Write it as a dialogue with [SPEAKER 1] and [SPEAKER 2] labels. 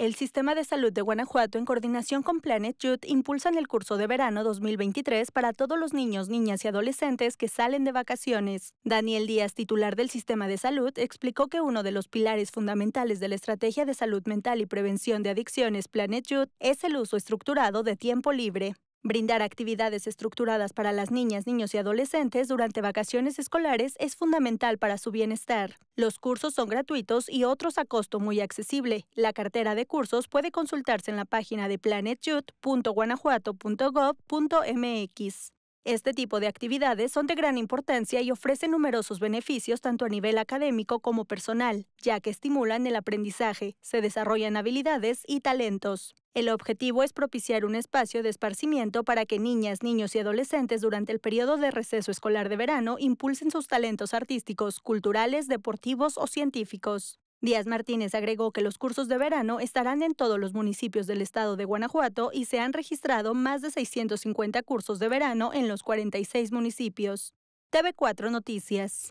[SPEAKER 1] el Sistema de Salud de Guanajuato, en coordinación con Planet Youth, impulsan el curso de verano 2023 para todos los niños, niñas y adolescentes que salen de vacaciones. Daniel Díaz, titular del Sistema de Salud, explicó que uno de los pilares fundamentales de la estrategia de salud mental y prevención de adicciones Planet Youth es el uso estructurado de tiempo libre. Brindar actividades estructuradas para las niñas, niños y adolescentes durante vacaciones escolares es fundamental para su bienestar. Los cursos son gratuitos y otros a costo muy accesible. La cartera de cursos puede consultarse en la página de planetyouth.guanajuato.gov.mx. Este tipo de actividades son de gran importancia y ofrecen numerosos beneficios tanto a nivel académico como personal, ya que estimulan el aprendizaje, se desarrollan habilidades y talentos. El objetivo es propiciar un espacio de esparcimiento para que niñas, niños y adolescentes durante el periodo de receso escolar de verano impulsen sus talentos artísticos, culturales, deportivos o científicos. Díaz Martínez agregó que los cursos de verano estarán en todos los municipios del estado de Guanajuato y se han registrado más de 650 cursos de verano en los 46 municipios. TV4 Noticias.